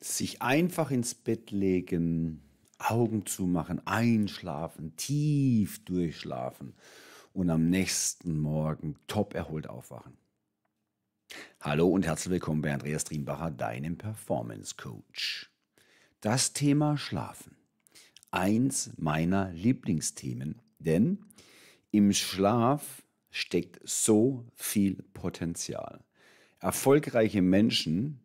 sich einfach ins Bett legen, Augen zumachen, einschlafen, tief durchschlafen und am nächsten Morgen top erholt aufwachen. Hallo und herzlich willkommen bei Andreas Driembacher, deinem Performance Coach. Das Thema Schlafen. Eins meiner Lieblingsthemen, denn im Schlaf steckt so viel Potenzial. Erfolgreiche Menschen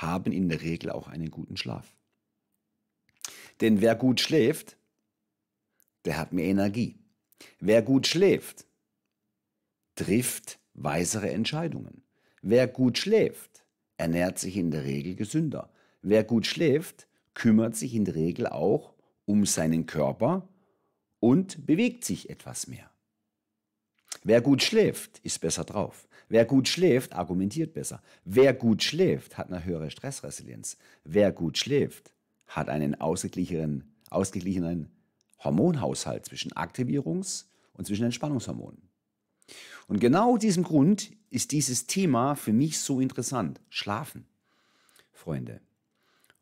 haben in der Regel auch einen guten Schlaf. Denn wer gut schläft, der hat mehr Energie. Wer gut schläft, trifft weisere Entscheidungen. Wer gut schläft, ernährt sich in der Regel gesünder. Wer gut schläft, kümmert sich in der Regel auch um seinen Körper und bewegt sich etwas mehr. Wer gut schläft, ist besser drauf. Wer gut schläft, argumentiert besser. Wer gut schläft, hat eine höhere Stressresilienz. Wer gut schläft, hat einen ausgeglichenen, ausgeglichenen Hormonhaushalt zwischen Aktivierungs- und zwischen Entspannungshormonen. Und genau aus diesem Grund ist dieses Thema für mich so interessant. Schlafen, Freunde.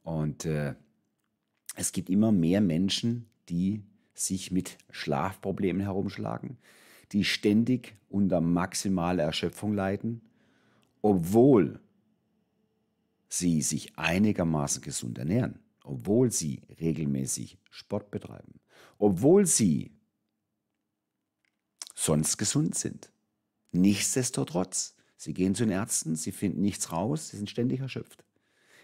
Und äh, es gibt immer mehr Menschen, die sich mit Schlafproblemen herumschlagen die ständig unter maximaler Erschöpfung leiden, obwohl sie sich einigermaßen gesund ernähren, obwohl sie regelmäßig Sport betreiben, obwohl sie sonst gesund sind. Nichtsdestotrotz, sie gehen zu den Ärzten, sie finden nichts raus, sie sind ständig erschöpft.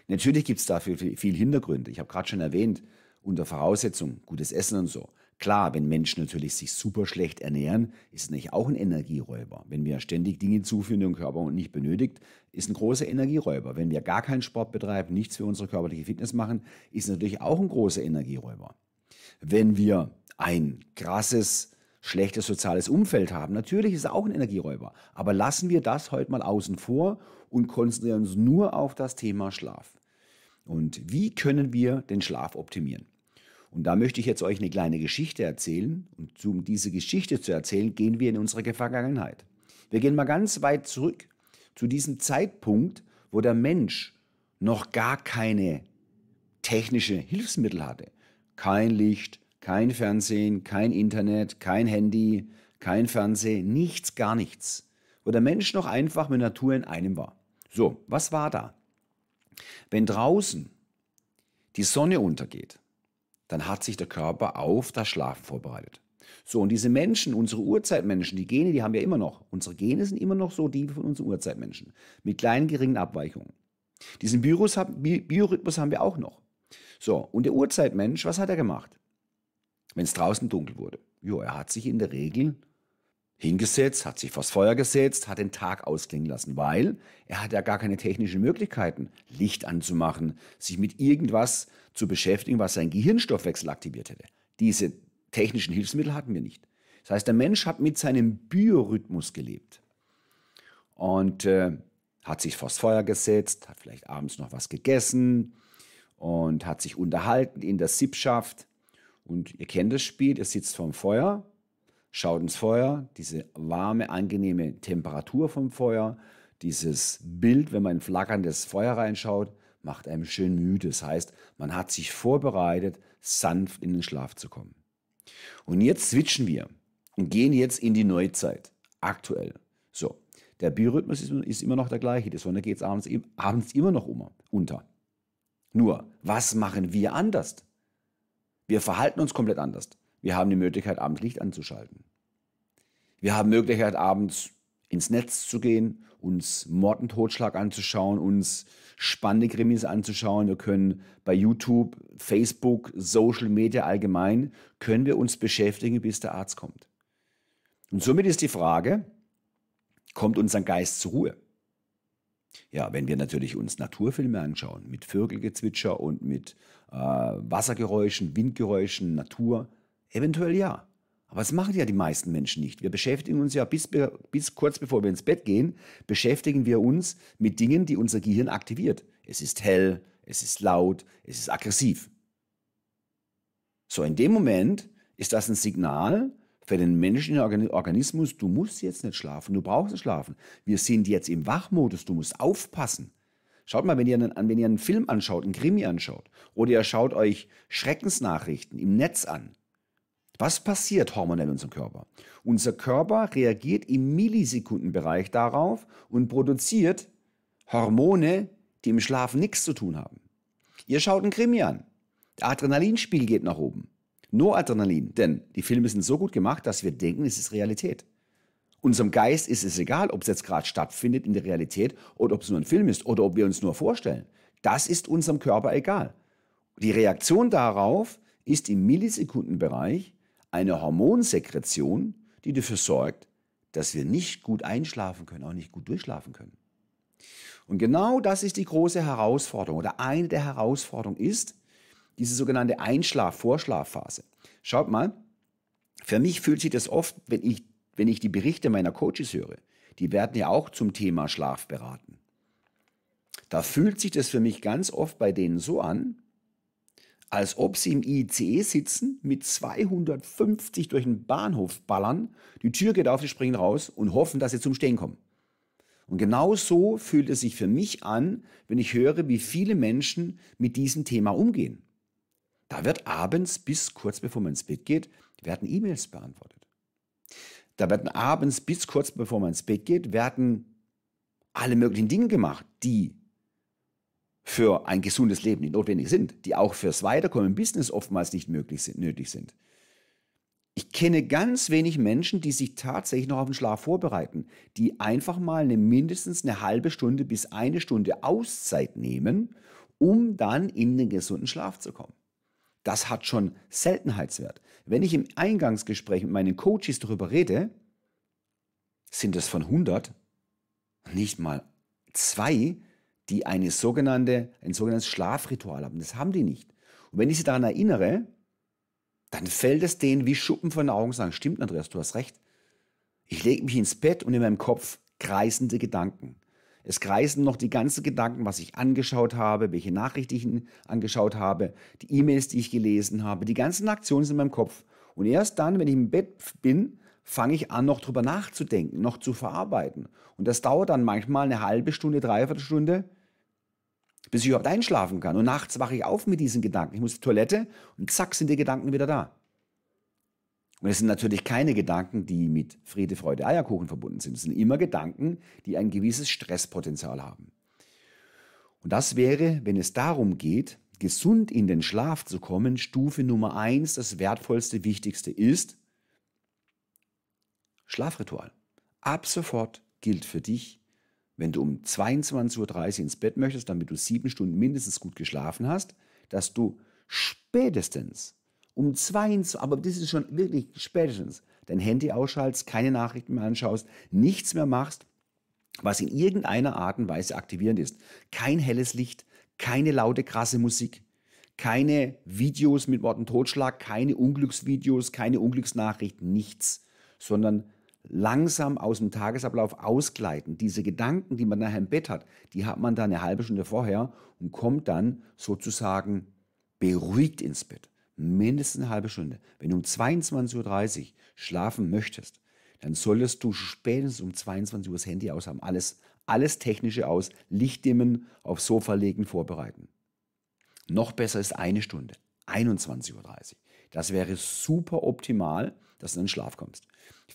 Natürlich gibt es dafür viel, Hintergründe. Ich habe gerade schon erwähnt, unter Voraussetzung, gutes Essen und so. Klar, wenn Menschen natürlich sich super schlecht ernähren, ist es nicht auch ein Energieräuber. Wenn wir ständig Dinge zuführen dem Körper nicht benötigt, ist ein großer Energieräuber. Wenn wir gar keinen Sport betreiben, nichts für unsere körperliche Fitness machen, ist es natürlich auch ein großer Energieräuber. Wenn wir ein krasses schlechtes soziales Umfeld haben. Natürlich ist es auch ein Energieräuber. Aber lassen wir das heute mal außen vor und konzentrieren uns nur auf das Thema Schlaf. Und wie können wir den Schlaf optimieren? Und da möchte ich jetzt euch eine kleine Geschichte erzählen. Und um diese Geschichte zu erzählen, gehen wir in unsere Vergangenheit. Wir gehen mal ganz weit zurück zu diesem Zeitpunkt, wo der Mensch noch gar keine technische Hilfsmittel hatte. Kein Licht, kein Fernsehen, kein Internet, kein Handy, kein Fernsehen, nichts, gar nichts. Wo der Mensch noch einfach mit Natur in einem war. So, was war da? Wenn draußen die Sonne untergeht, dann hat sich der Körper auf das Schlafen vorbereitet. So, und diese Menschen, unsere Urzeitmenschen, die Gene, die haben wir immer noch. Unsere Gene sind immer noch so die von unseren Urzeitmenschen, mit kleinen, geringen Abweichungen. Diesen Biorhythmus haben wir auch noch. So, und der Urzeitmensch, was hat er gemacht? Wenn es draußen dunkel wurde? Jo, er hat sich in der Regel hingesetzt, hat sich vors Feuer gesetzt, hat den Tag ausklingen lassen, weil er hat ja gar keine technischen Möglichkeiten, Licht anzumachen, sich mit irgendwas zu beschäftigen, was seinen Gehirnstoffwechsel aktiviert hätte. Diese technischen Hilfsmittel hatten wir nicht. Das heißt, der Mensch hat mit seinem Biorhythmus gelebt und äh, hat sich vors Feuer gesetzt, hat vielleicht abends noch was gegessen und hat sich unterhalten in der Sippschaft. Und ihr kennt das Spiel, ihr sitzt vorm Feuer schaut ins Feuer, diese warme, angenehme Temperatur vom Feuer, dieses Bild, wenn man in flackerndes Feuer reinschaut, macht einem schön müde. Das heißt, man hat sich vorbereitet, sanft in den Schlaf zu kommen. Und jetzt switchen wir und gehen jetzt in die Neuzeit, aktuell. So, der Biorhythmus ist, ist immer noch der gleiche. Die Sonne geht abends, abends immer noch um, unter. Nur, was machen wir anders? Wir verhalten uns komplett anders. Wir haben die Möglichkeit, abends Licht anzuschalten. Wir haben die Möglichkeit, abends ins Netz zu gehen, uns Mord und Totschlag anzuschauen, uns spannende Krimis anzuschauen. Wir können bei YouTube, Facebook, Social Media allgemein, können wir uns beschäftigen, bis der Arzt kommt. Und somit ist die Frage, kommt unser Geist zur Ruhe? Ja, wenn wir natürlich uns Naturfilme anschauen, mit Vögelgezwitscher und mit äh, Wassergeräuschen, Windgeräuschen, Natur, Eventuell ja. Aber das machen ja die meisten Menschen nicht. Wir beschäftigen uns ja bis, bis kurz bevor wir ins Bett gehen, beschäftigen wir uns mit Dingen, die unser Gehirn aktiviert. Es ist hell, es ist laut, es ist aggressiv. So, in dem Moment ist das ein Signal für den menschlichen Organismus, du musst jetzt nicht schlafen, du brauchst nicht schlafen. Wir sind jetzt im Wachmodus, du musst aufpassen. Schaut mal, wenn ihr, einen, wenn ihr einen Film anschaut, einen Krimi anschaut, oder ihr schaut euch Schreckensnachrichten im Netz an, was passiert hormonell in unserem Körper? Unser Körper reagiert im Millisekundenbereich darauf und produziert Hormone, die im Schlaf nichts zu tun haben. Ihr schaut einen Krimi an. Der Adrenalinspiegel geht nach oben. Nur Adrenalin, denn die Filme sind so gut gemacht, dass wir denken, es ist Realität. Unserem Geist ist es egal, ob es jetzt gerade stattfindet in der Realität oder ob es nur ein Film ist oder ob wir uns nur vorstellen. Das ist unserem Körper egal. Die Reaktion darauf ist im Millisekundenbereich eine Hormonsekretion, die dafür sorgt, dass wir nicht gut einschlafen können, auch nicht gut durchschlafen können. Und genau das ist die große Herausforderung oder eine der Herausforderungen ist diese sogenannte Einschlaf-Vorschlafphase. Schaut mal, für mich fühlt sich das oft, wenn ich, wenn ich die Berichte meiner Coaches höre, die werden ja auch zum Thema Schlaf beraten. Da fühlt sich das für mich ganz oft bei denen so an, als ob sie im ICE sitzen, mit 250 durch den Bahnhof ballern, die Tür geht auf, sie springen raus und hoffen, dass sie zum Stehen kommen. Und genau so fühlt es sich für mich an, wenn ich höre, wie viele Menschen mit diesem Thema umgehen. Da wird abends bis kurz bevor man ins Bett geht, werden E-Mails beantwortet. Da werden abends bis kurz bevor man ins Bett geht, werden alle möglichen Dinge gemacht, die für ein gesundes Leben, nicht notwendig sind, die auch fürs Weiterkommen im Business oftmals nicht möglich sind, nötig sind. Ich kenne ganz wenig Menschen, die sich tatsächlich noch auf den Schlaf vorbereiten, die einfach mal eine, mindestens eine halbe Stunde bis eine Stunde Auszeit nehmen, um dann in den gesunden Schlaf zu kommen. Das hat schon Seltenheitswert. Wenn ich im Eingangsgespräch mit meinen Coaches darüber rede, sind es von 100 nicht mal zwei, die eine sogenannte, ein sogenanntes Schlafritual haben. Das haben die nicht. Und wenn ich sie daran erinnere, dann fällt es denen wie Schuppen von den Augen und sagen, stimmt Andreas, du hast recht. Ich lege mich ins Bett und in meinem Kopf kreisende Gedanken. Es kreisen noch die ganzen Gedanken, was ich angeschaut habe, welche Nachrichten ich angeschaut habe, die E-Mails, die ich gelesen habe, die ganzen Aktionen sind in meinem Kopf. Und erst dann, wenn ich im Bett bin, fange ich an, noch drüber nachzudenken, noch zu verarbeiten. Und das dauert dann manchmal eine halbe Stunde, dreiviertel Stunde, bis ich überhaupt einschlafen kann. Und nachts wache ich auf mit diesen Gedanken. Ich muss zur Toilette und zack sind die Gedanken wieder da. Und es sind natürlich keine Gedanken, die mit Friede, Freude, Eierkuchen verbunden sind. Es sind immer Gedanken, die ein gewisses Stresspotenzial haben. Und das wäre, wenn es darum geht, gesund in den Schlaf zu kommen, Stufe Nummer eins, das wertvollste, wichtigste ist, Schlafritual. Ab sofort gilt für dich, wenn du um 22.30 Uhr ins Bett möchtest, damit du sieben Stunden mindestens gut geschlafen hast, dass du spätestens um 22 aber das ist schon wirklich spätestens, dein Handy ausschaltest, keine Nachrichten mehr anschaust, nichts mehr machst, was in irgendeiner Art und Weise aktivierend ist. Kein helles Licht, keine laute, krasse Musik, keine Videos mit Worten Totschlag, keine Unglücksvideos, keine Unglücksnachrichten, nichts, sondern langsam aus dem Tagesablauf ausgleiten. Diese Gedanken, die man nachher im Bett hat, die hat man dann eine halbe Stunde vorher und kommt dann sozusagen beruhigt ins Bett. Mindestens eine halbe Stunde. Wenn du um 22.30 Uhr schlafen möchtest, dann solltest du spätestens um 22 Uhr das Handy aus haben. Alles, alles Technische aus, Licht dimmen, aufs Sofa legen, vorbereiten. Noch besser ist eine Stunde, 21.30 Uhr. Das wäre super optimal, dass du in den Schlaf kommst.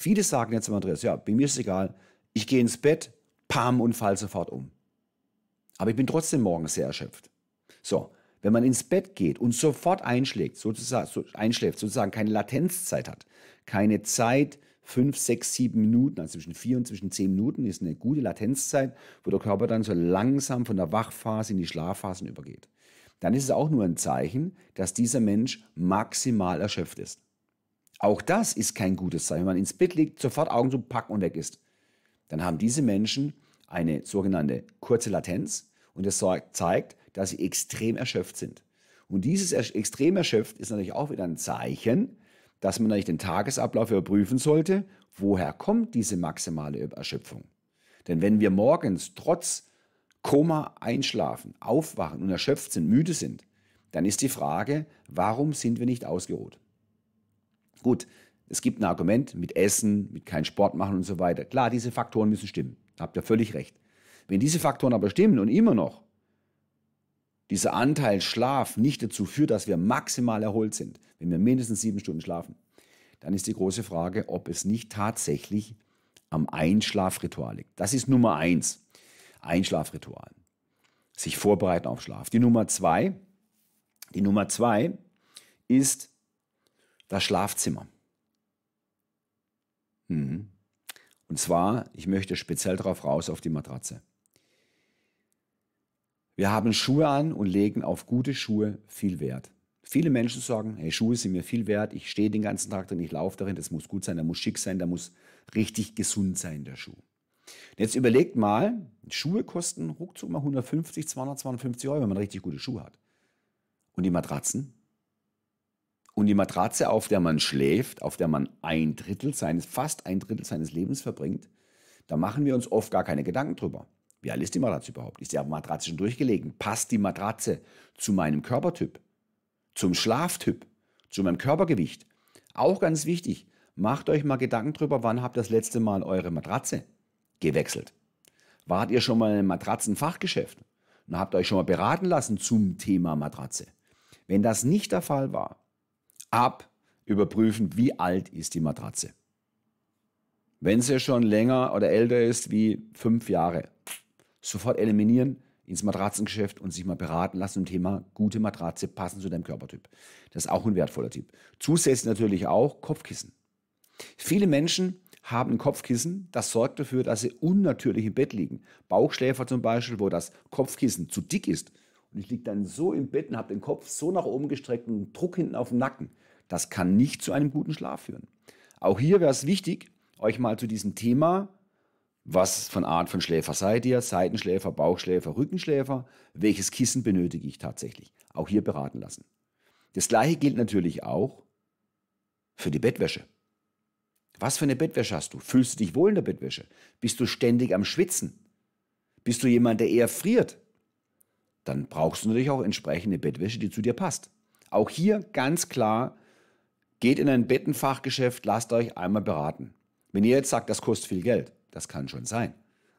Viele sagen jetzt immer, Andreas, ja, bei mir ist es egal, ich gehe ins Bett, pam und fall sofort um. Aber ich bin trotzdem morgens sehr erschöpft. So, wenn man ins Bett geht und sofort einschlägt, sozusagen, so, einschläft, sozusagen keine Latenzzeit hat, keine Zeit, fünf, sechs, sieben Minuten, also zwischen vier und zwischen zehn Minuten ist eine gute Latenzzeit, wo der Körper dann so langsam von der Wachphase in die Schlafphasen übergeht. Dann ist es auch nur ein Zeichen, dass dieser Mensch maximal erschöpft ist. Auch das ist kein gutes Zeichen. Wenn man ins Bett liegt, sofort Augen zu packen und weg ist. Dann haben diese Menschen eine sogenannte kurze Latenz und das zeigt, dass sie extrem erschöpft sind. Und dieses extrem erschöpft ist natürlich auch wieder ein Zeichen, dass man natürlich den Tagesablauf überprüfen sollte, woher kommt diese maximale Erschöpfung. Denn wenn wir morgens trotz Koma einschlafen, aufwachen und erschöpft sind, müde sind, dann ist die Frage, warum sind wir nicht ausgeruht? Gut, es gibt ein Argument mit Essen, mit kein Sport machen und so weiter. Klar, diese Faktoren müssen stimmen. Da habt ihr völlig recht. Wenn diese Faktoren aber stimmen und immer noch dieser Anteil Schlaf nicht dazu führt, dass wir maximal erholt sind, wenn wir mindestens sieben Stunden schlafen, dann ist die große Frage, ob es nicht tatsächlich am Einschlafritual liegt. Das ist Nummer eins. Einschlafritual. Sich vorbereiten auf Schlaf. Die Nummer zwei, die Nummer zwei ist das Schlafzimmer. Hm. Und zwar, ich möchte speziell darauf raus, auf die Matratze. Wir haben Schuhe an und legen auf gute Schuhe viel Wert. Viele Menschen sagen, hey, Schuhe sind mir viel wert, ich stehe den ganzen Tag drin, ich laufe darin, das muss gut sein, der muss schick sein, der muss richtig gesund sein, der Schuh. Und jetzt überlegt mal, Schuhe kosten ruckzuck mal 150, 200, 250 Euro, wenn man richtig gute Schuhe hat. Und die Matratzen? Und die Matratze, auf der man schläft, auf der man ein Drittel seines, fast ein Drittel seines Lebens verbringt, da machen wir uns oft gar keine Gedanken drüber. Wie alt ist die Matratze überhaupt? Ist die Matratze schon durchgelegen? Passt die Matratze zu meinem Körpertyp? Zum Schlaftyp? Zu meinem Körpergewicht? Auch ganz wichtig, macht euch mal Gedanken drüber, wann habt ihr das letzte Mal eure Matratze gewechselt? Wart ihr schon mal in einem Matratzenfachgeschäft und habt euch schon mal beraten lassen zum Thema Matratze? Wenn das nicht der Fall war, ab überprüfen, wie alt ist die Matratze. Wenn sie schon länger oder älter ist wie fünf Jahre, sofort eliminieren, ins Matratzengeschäft und sich mal beraten lassen zum Thema gute Matratze passend zu deinem Körpertyp. Das ist auch ein wertvoller Tipp. Zusätzlich natürlich auch Kopfkissen. Viele Menschen haben Kopfkissen, das sorgt dafür, dass sie unnatürlich im Bett liegen. Bauchschläfer zum Beispiel, wo das Kopfkissen zu dick ist. Und ich liege dann so im Bett und habe den Kopf so nach oben gestreckt und Druck hinten auf dem Nacken. Das kann nicht zu einem guten Schlaf führen. Auch hier wäre es wichtig, euch mal zu diesem Thema, was von Art von Schläfer seid ihr, Seitenschläfer, Bauchschläfer, Rückenschläfer, welches Kissen benötige ich tatsächlich, auch hier beraten lassen. Das gleiche gilt natürlich auch für die Bettwäsche. Was für eine Bettwäsche hast du? Fühlst du dich wohl in der Bettwäsche? Bist du ständig am Schwitzen? Bist du jemand, der eher friert? Dann brauchst du natürlich auch entsprechende Bettwäsche, die zu dir passt. Auch hier ganz klar Geht in ein Bettenfachgeschäft, lasst euch einmal beraten. Wenn ihr jetzt sagt, das kostet viel Geld, das kann schon sein.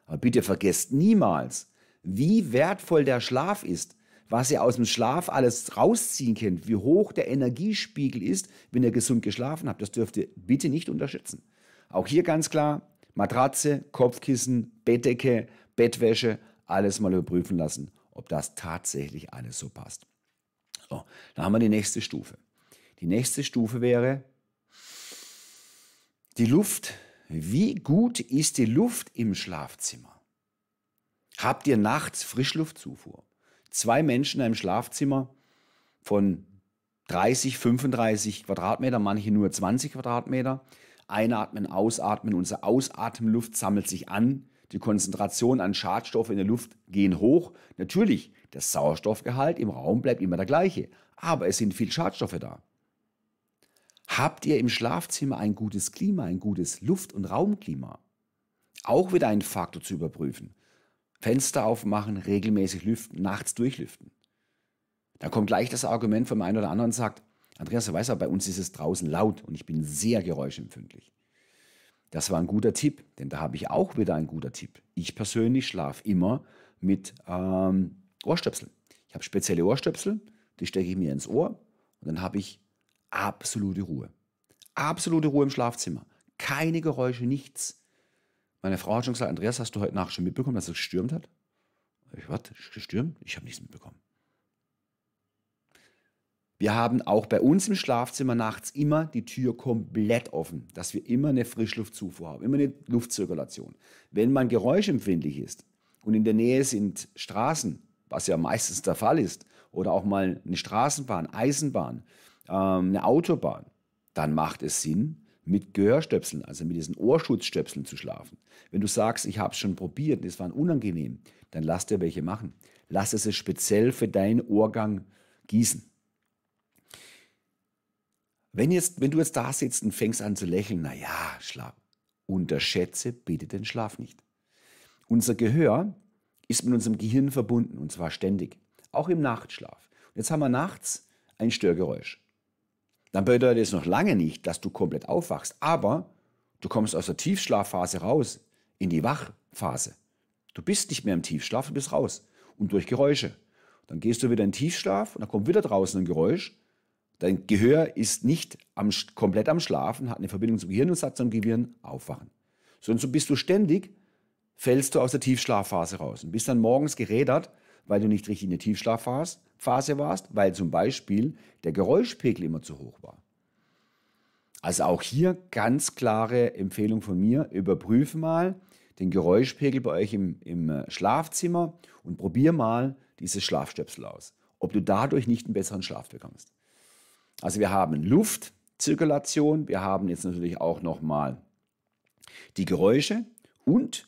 Aber bitte vergesst niemals, wie wertvoll der Schlaf ist, was ihr aus dem Schlaf alles rausziehen könnt, wie hoch der Energiespiegel ist, wenn ihr gesund geschlafen habt. Das dürft ihr bitte nicht unterschätzen. Auch hier ganz klar, Matratze, Kopfkissen, Bettdecke, Bettwäsche, alles mal überprüfen lassen, ob das tatsächlich alles so passt. So, dann haben wir die nächste Stufe. Die nächste Stufe wäre die Luft. Wie gut ist die Luft im Schlafzimmer? Habt ihr nachts Frischluftzufuhr? Zwei Menschen in einem Schlafzimmer von 30, 35 Quadratmeter, manche nur 20 Quadratmeter. Einatmen, ausatmen, unsere Ausatmenluft sammelt sich an. Die Konzentration an Schadstoffen in der Luft gehen hoch. Natürlich, der Sauerstoffgehalt im Raum bleibt immer der gleiche, aber es sind viel Schadstoffe da. Habt ihr im Schlafzimmer ein gutes Klima, ein gutes Luft- und Raumklima? Auch wieder ein Faktor zu überprüfen. Fenster aufmachen, regelmäßig lüften, nachts durchlüften. Da kommt gleich das Argument vom einen oder anderen und sagt, Andreas, du weißt ja, bei uns ist es draußen laut und ich bin sehr geräuschempfindlich. Das war ein guter Tipp, denn da habe ich auch wieder einen guter Tipp. Ich persönlich schlafe immer mit ähm, Ohrstöpseln. Ich habe spezielle Ohrstöpsel, die stecke ich mir ins Ohr und dann habe ich absolute Ruhe. Absolute Ruhe im Schlafzimmer. Keine Geräusche, nichts. Meine Frau hat schon gesagt, Andreas, hast du heute Nacht schon mitbekommen, dass es gestürmt hat? Ich, was? Gestürmt? Ich habe nichts mitbekommen. Wir haben auch bei uns im Schlafzimmer nachts immer die Tür komplett offen, dass wir immer eine Frischluftzufuhr haben, immer eine Luftzirkulation. Wenn man geräuschempfindlich ist und in der Nähe sind Straßen, was ja meistens der Fall ist, oder auch mal eine Straßenbahn, Eisenbahn, ähm, eine Autobahn, dann macht es Sinn, mit Gehörstöpseln, also mit diesen Ohrschutzstöpseln zu schlafen. Wenn du sagst, ich habe es schon probiert, es war unangenehm, dann lass dir welche machen. Lass es speziell für deinen Ohrgang gießen. Wenn, jetzt, wenn du jetzt da sitzt und fängst an zu lächeln, naja, Schlaf, unterschätze bitte den Schlaf nicht. Unser Gehör ist mit unserem Gehirn verbunden und zwar ständig, auch im Nachtschlaf. Und jetzt haben wir nachts ein Störgeräusch dann bedeutet das noch lange nicht, dass du komplett aufwachst, aber du kommst aus der Tiefschlafphase raus in die Wachphase. Du bist nicht mehr im Tiefschlaf, du bist raus und durch Geräusche. Dann gehst du wieder in den Tiefschlaf und dann kommt wieder draußen ein Geräusch. Dein Gehör ist nicht am, komplett am Schlafen, hat eine Verbindung zum Gehirn und sagt zum Gehirn aufwachen. Sondern so bist du ständig, fällst du aus der Tiefschlafphase raus und bist dann morgens gerädert weil du nicht richtig in der Tiefschlafphase warst, weil zum Beispiel der Geräuschpegel immer zu hoch war. Also auch hier ganz klare Empfehlung von mir, überprüfe mal den Geräuschpegel bei euch im, im äh, Schlafzimmer und probier mal dieses Schlafstöpsel aus, ob du dadurch nicht einen besseren Schlaf bekommst. Also wir haben Luftzirkulation, wir haben jetzt natürlich auch nochmal die Geräusche und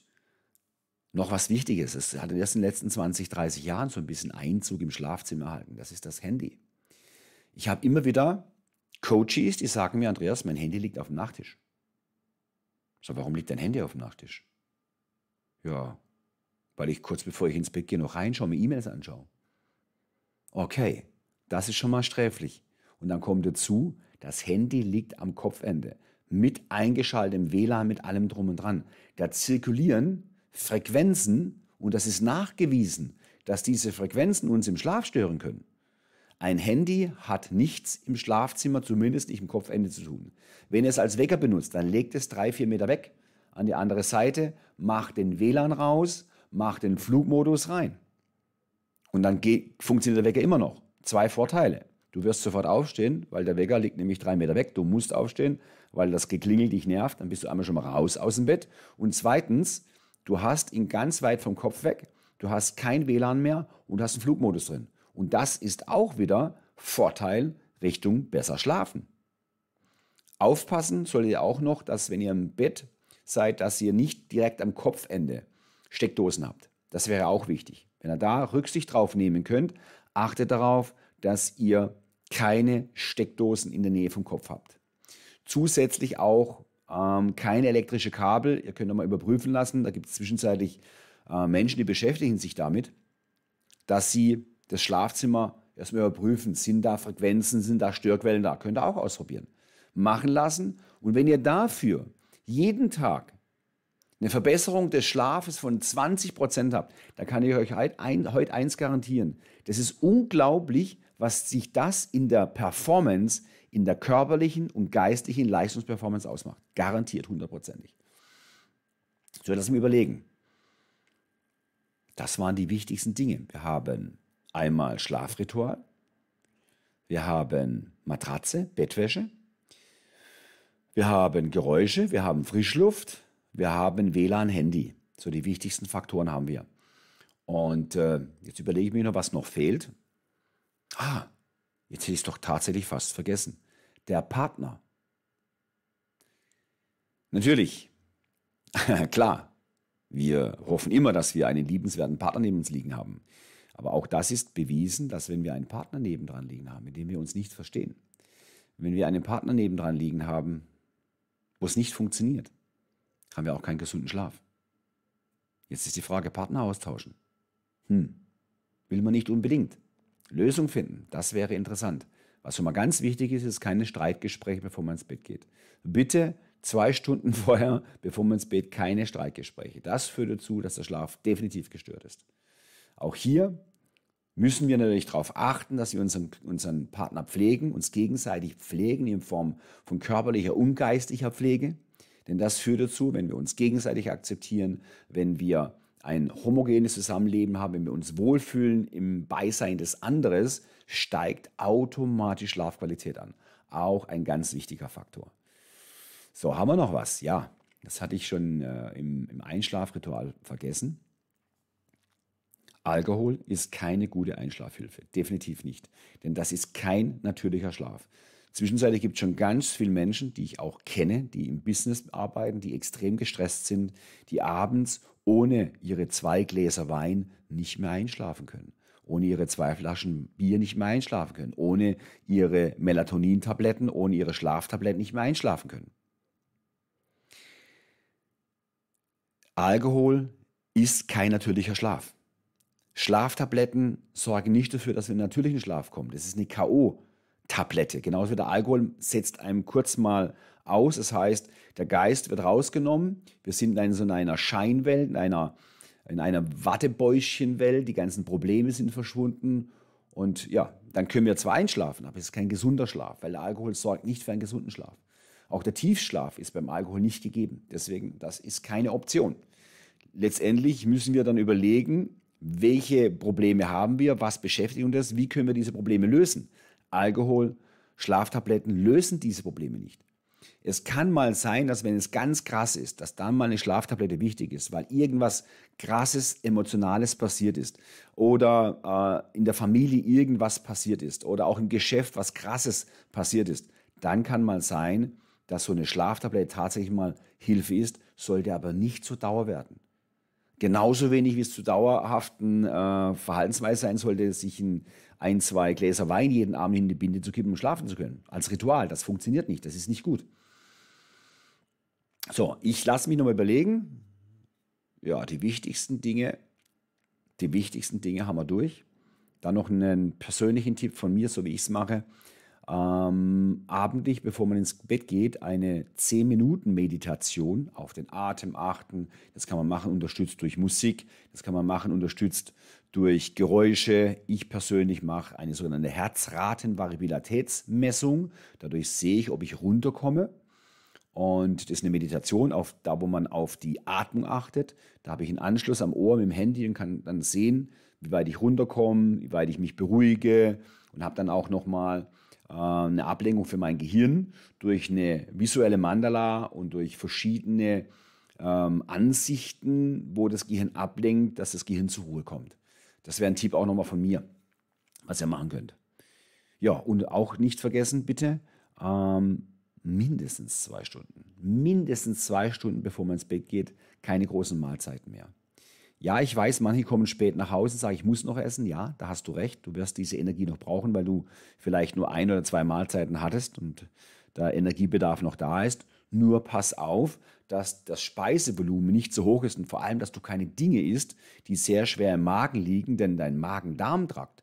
noch was Wichtiges. Es hat erst in den letzten 20, 30 Jahren so ein bisschen Einzug im Schlafzimmer erhalten. Das ist das Handy. Ich habe immer wieder Coaches, die sagen mir, Andreas, mein Handy liegt auf dem Nachttisch. So, warum liegt dein Handy auf dem Nachttisch? Ja, weil ich kurz bevor ich ins Bett gehe noch reinschaue, mir E-Mails anschaue. Okay, das ist schon mal sträflich. Und dann kommt dazu, das Handy liegt am Kopfende. Mit eingeschaltetem WLAN, mit allem drum und dran. Da zirkulieren Frequenzen, und das ist nachgewiesen, dass diese Frequenzen uns im Schlaf stören können. Ein Handy hat nichts im Schlafzimmer, zumindest nicht im Kopfende zu tun. Wenn ihr es als Wecker benutzt, dann legt es drei, vier Meter weg an die andere Seite, macht den WLAN raus, macht den Flugmodus rein. Und dann geht, funktioniert der Wecker immer noch. Zwei Vorteile. Du wirst sofort aufstehen, weil der Wecker liegt nämlich drei Meter weg. Du musst aufstehen, weil das Geklingel dich nervt. Dann bist du einmal schon mal raus aus dem Bett. Und zweitens, Du hast ihn ganz weit vom Kopf weg, du hast kein WLAN mehr und hast einen Flugmodus drin. Und das ist auch wieder Vorteil Richtung besser schlafen. Aufpassen solltet ihr auch noch, dass wenn ihr im Bett seid, dass ihr nicht direkt am Kopfende Steckdosen habt. Das wäre auch wichtig. Wenn ihr da Rücksicht drauf nehmen könnt, achtet darauf, dass ihr keine Steckdosen in der Nähe vom Kopf habt. Zusätzlich auch ähm, keine elektrische Kabel, ihr könnt mal überprüfen lassen, da gibt es zwischenzeitlich äh, Menschen, die beschäftigen sich damit, dass sie das Schlafzimmer erstmal überprüfen, sind da Frequenzen, sind da Störquellen da, könnt ihr auch ausprobieren. Machen lassen und wenn ihr dafür jeden Tag eine Verbesserung des Schlafes von 20 Prozent habt, da kann ich euch heute eins garantieren. Das ist unglaublich, was sich das in der Performance, in der körperlichen und geistlichen Leistungsperformance ausmacht. Garantiert hundertprozentig. So, lass mich überlegen. Das waren die wichtigsten Dinge. Wir haben einmal Schlafritual, wir haben Matratze, Bettwäsche, wir haben Geräusche, wir haben Frischluft, wir haben WLAN, Handy. So die wichtigsten Faktoren haben wir. Und äh, jetzt überlege ich mir noch, was noch fehlt. Ah, jetzt hätte ich es doch tatsächlich fast vergessen, der Partner. Natürlich, klar, wir hoffen immer, dass wir einen liebenswerten Partner neben uns liegen haben. Aber auch das ist bewiesen, dass wenn wir einen Partner nebendran liegen haben, mit dem wir uns nicht verstehen, wenn wir einen Partner nebendran liegen haben, wo es nicht funktioniert, haben wir auch keinen gesunden Schlaf. Jetzt ist die Frage, Partner austauschen. Hm, will man nicht unbedingt. Lösung finden. Das wäre interessant. Was schon mal ganz wichtig ist, ist keine Streitgespräche, bevor man ins Bett geht. Bitte zwei Stunden vorher, bevor man ins Bett, keine Streitgespräche. Das führt dazu, dass der Schlaf definitiv gestört ist. Auch hier müssen wir natürlich darauf achten, dass wir unseren, unseren Partner pflegen, uns gegenseitig pflegen in Form von körperlicher und geistiger Pflege. Denn das führt dazu, wenn wir uns gegenseitig akzeptieren, wenn wir ein homogenes Zusammenleben haben, wenn wir uns wohlfühlen im Beisein des anderen, steigt automatisch Schlafqualität an. Auch ein ganz wichtiger Faktor. So, haben wir noch was? Ja, das hatte ich schon äh, im, im Einschlafritual vergessen. Alkohol ist keine gute Einschlafhilfe, definitiv nicht. Denn das ist kein natürlicher Schlaf. Zwischenzeitlich gibt es schon ganz viele Menschen, die ich auch kenne, die im Business arbeiten, die extrem gestresst sind, die abends ohne ihre zwei Gläser Wein nicht mehr einschlafen können, ohne ihre zwei Flaschen Bier nicht mehr einschlafen können, ohne ihre Melatonin-Tabletten, ohne ihre Schlaftabletten nicht mehr einschlafen können. Alkohol ist kein natürlicher Schlaf. Schlaftabletten sorgen nicht dafür, dass wir in natürlichen Schlaf kommen. Das ist eine K.O. Tablette. Genauso wie der Alkohol setzt einem kurz mal aus. Das heißt, der Geist wird rausgenommen. Wir sind in so einer Scheinwelt, in einer, in einer Wattebäuschenwelt. Die ganzen Probleme sind verschwunden. Und ja, dann können wir zwar einschlafen, aber es ist kein gesunder Schlaf, weil der Alkohol sorgt nicht für einen gesunden Schlaf. Auch der Tiefschlaf ist beim Alkohol nicht gegeben. Deswegen, das ist keine Option. Letztendlich müssen wir dann überlegen, welche Probleme haben wir, was beschäftigt uns das, wie können wir diese Probleme lösen. Alkohol, Schlaftabletten lösen diese Probleme nicht. Es kann mal sein, dass wenn es ganz krass ist, dass dann mal eine Schlaftablette wichtig ist, weil irgendwas krasses, emotionales passiert ist oder äh, in der Familie irgendwas passiert ist oder auch im Geschäft was krasses passiert ist. Dann kann mal sein, dass so eine Schlaftablette tatsächlich mal Hilfe ist, sollte aber nicht zur Dauer werden. Genauso wenig wie es zu dauerhaften äh, Verhaltensweise sein sollte, sich ein ein, zwei Gläser Wein jeden Abend in die Binde zu kippen, um schlafen zu können. Als Ritual. Das funktioniert nicht. Das ist nicht gut. So, ich lasse mich nochmal überlegen. Ja, die wichtigsten Dinge, die wichtigsten Dinge haben wir durch. Dann noch einen persönlichen Tipp von mir, so wie ich es mache ähm, abendlich, bevor man ins Bett geht, eine 10-Minuten-Meditation auf den Atem achten. Das kann man machen, unterstützt durch Musik. Das kann man machen, unterstützt durch Geräusche. Ich persönlich mache eine sogenannte Herzratenvariabilitätsmessung. Dadurch sehe ich, ob ich runterkomme. Und das ist eine Meditation, auf, da wo man auf die Atmung achtet. Da habe ich einen Anschluss am Ohr mit dem Handy und kann dann sehen, wie weit ich runterkomme, wie weit ich mich beruhige und habe dann auch nochmal äh, eine Ablenkung für mein Gehirn durch eine visuelle Mandala und durch verschiedene ähm, Ansichten, wo das Gehirn ablenkt, dass das Gehirn zur Ruhe kommt. Das wäre ein Tipp auch nochmal von mir, was ihr machen könnt. Ja, und auch nicht vergessen, bitte, ähm, mindestens zwei Stunden. Mindestens zwei Stunden, bevor man ins Bett geht, keine großen Mahlzeiten mehr. Ja, ich weiß, manche kommen spät nach Hause und sagen, ich muss noch essen. Ja, da hast du recht. Du wirst diese Energie noch brauchen, weil du vielleicht nur ein oder zwei Mahlzeiten hattest und der Energiebedarf noch da ist. Nur pass auf, dass das Speisevolumen nicht so hoch ist und vor allem, dass du keine Dinge isst, die sehr schwer im Magen liegen, denn dein Magen-Darm-Trakt,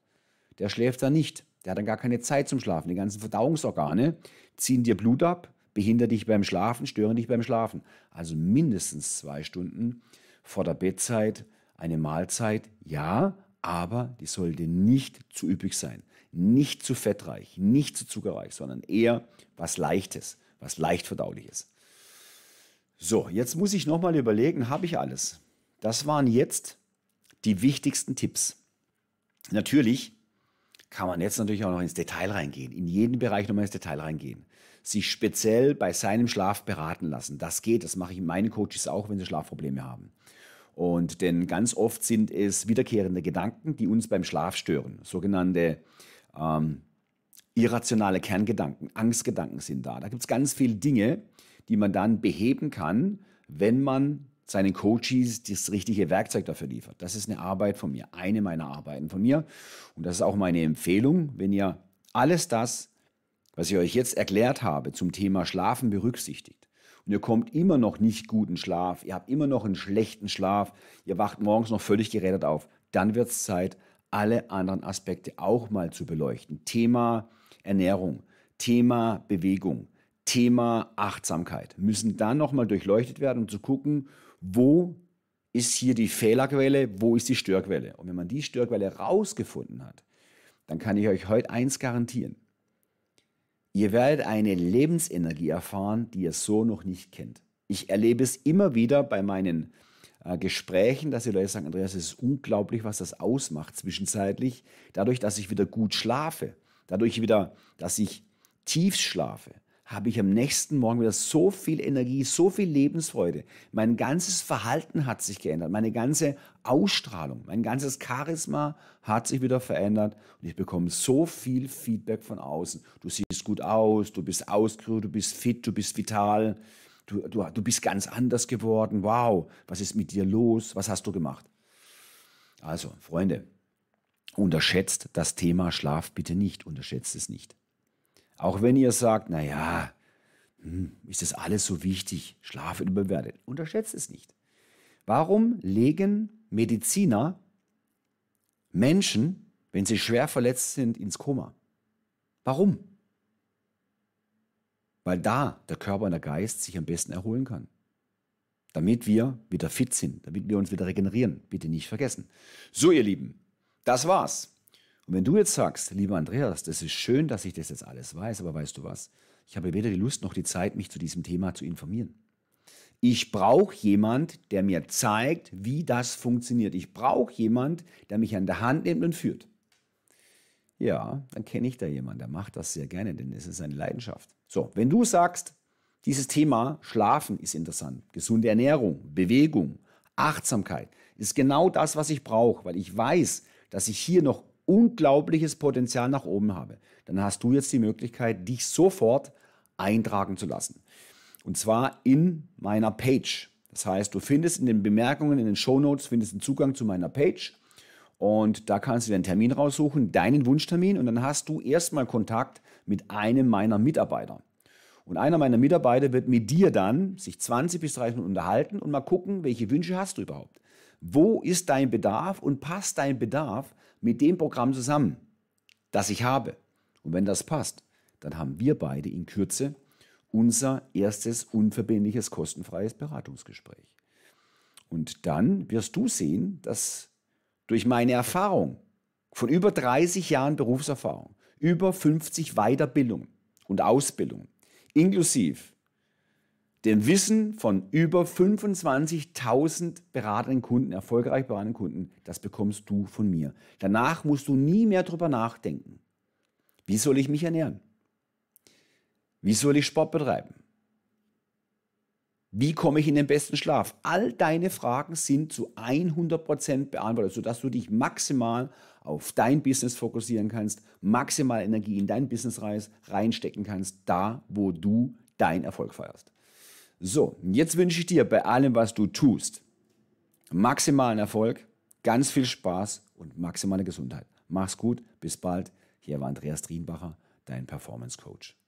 der schläft da nicht. Der hat dann gar keine Zeit zum Schlafen. Die ganzen Verdauungsorgane ziehen dir Blut ab, behindern dich beim Schlafen, stören dich beim Schlafen. Also mindestens zwei Stunden vor der Bettzeit eine Mahlzeit, ja, aber die sollte nicht zu üppig sein, nicht zu fettreich, nicht zu zuckerreich, sondern eher was Leichtes, was leicht verdauliches. So, jetzt muss ich nochmal überlegen, habe ich alles? Das waren jetzt die wichtigsten Tipps. Natürlich kann man jetzt natürlich auch noch ins Detail reingehen, in jeden Bereich nochmal ins Detail reingehen. Sich speziell bei seinem Schlaf beraten lassen. Das geht, das mache ich meinen Coaches auch, wenn sie Schlafprobleme haben. Und denn ganz oft sind es wiederkehrende Gedanken, die uns beim Schlaf stören. Sogenannte ähm, irrationale Kerngedanken, Angstgedanken sind da. Da gibt es ganz viele Dinge, die man dann beheben kann, wenn man seinen Coaches das richtige Werkzeug dafür liefert. Das ist eine Arbeit von mir, eine meiner Arbeiten von mir. Und das ist auch meine Empfehlung, wenn ihr alles das, was ich euch jetzt erklärt habe zum Thema Schlafen berücksichtigt, und ihr kommt immer noch nicht guten Schlaf, ihr habt immer noch einen schlechten Schlaf, ihr wacht morgens noch völlig gerädert auf, dann wird es Zeit, alle anderen Aspekte auch mal zu beleuchten. Thema Ernährung, Thema Bewegung, Thema Achtsamkeit müssen dann nochmal durchleuchtet werden, um zu gucken, wo ist hier die Fehlerquelle, wo ist die Störquelle. Und wenn man die Störquelle rausgefunden hat, dann kann ich euch heute eins garantieren. Ihr werdet eine Lebensenergie erfahren, die ihr so noch nicht kennt. Ich erlebe es immer wieder bei meinen äh, Gesprächen, dass die Leute sagen, Andreas, es ist unglaublich, was das ausmacht zwischenzeitlich, dadurch, dass ich wieder gut schlafe, dadurch wieder, dass ich tief schlafe, habe ich am nächsten Morgen wieder so viel Energie, so viel Lebensfreude. Mein ganzes Verhalten hat sich geändert, meine ganze Ausstrahlung, mein ganzes Charisma hat sich wieder verändert und ich bekomme so viel Feedback von außen. Du siehst gut aus, du bist ausgerührt, du bist fit, du bist vital, du, du, du bist ganz anders geworden. Wow, was ist mit dir los? Was hast du gemacht? Also, Freunde, unterschätzt das Thema Schlaf bitte nicht, unterschätzt es nicht. Auch wenn ihr sagt, naja, hm, ist das alles so wichtig? Schlaf wird überwertet. Unterschätzt es nicht. Warum legen Mediziner Menschen, wenn sie schwer verletzt sind, ins Koma? Warum? Weil da der Körper und der Geist sich am besten erholen kann. Damit wir wieder fit sind, damit wir uns wieder regenerieren. Bitte nicht vergessen. So, ihr Lieben, das war's. Und wenn du jetzt sagst, lieber Andreas, das ist schön, dass ich das jetzt alles weiß, aber weißt du was? Ich habe weder die Lust noch die Zeit, mich zu diesem Thema zu informieren. Ich brauche jemand, der mir zeigt, wie das funktioniert. Ich brauche jemand, der mich an der Hand nimmt und führt. Ja, dann kenne ich da jemanden, der macht das sehr gerne, denn es ist seine Leidenschaft. So, wenn du sagst, dieses Thema Schlafen ist interessant, gesunde Ernährung, Bewegung, Achtsamkeit ist genau das, was ich brauche, weil ich weiß, dass ich hier noch unglaubliches Potenzial nach oben habe, dann hast du jetzt die Möglichkeit, dich sofort eintragen zu lassen. Und zwar in meiner Page. Das heißt, du findest in den Bemerkungen, in den Show Notes, findest einen Zugang zu meiner Page. Und da kannst du dir einen Termin raussuchen, deinen Wunschtermin. Und dann hast du erstmal Kontakt mit einem meiner Mitarbeiter. Und einer meiner Mitarbeiter wird mit dir dann sich 20 bis 30 Minuten unterhalten und mal gucken, welche Wünsche hast du überhaupt. Wo ist dein Bedarf und passt dein Bedarf mit dem Programm zusammen, das ich habe. Und wenn das passt, dann haben wir beide in Kürze unser erstes unverbindliches kostenfreies Beratungsgespräch. Und dann wirst du sehen, dass durch meine Erfahrung von über 30 Jahren Berufserfahrung, über 50 Weiterbildungen und Ausbildungen, inklusive dem Wissen von über 25.000 beratenden Kunden, erfolgreich beratenden Kunden, das bekommst du von mir. Danach musst du nie mehr darüber nachdenken. Wie soll ich mich ernähren? Wie soll ich Sport betreiben? Wie komme ich in den besten Schlaf? All deine Fragen sind zu 100% beantwortet, sodass du dich maximal auf dein Business fokussieren kannst, maximal Energie in dein Business reinstecken kannst, da wo du deinen Erfolg feierst. So, jetzt wünsche ich dir bei allem, was du tust, maximalen Erfolg, ganz viel Spaß und maximale Gesundheit. Mach's gut, bis bald. Hier war Andreas Drienbacher, dein Performance Coach.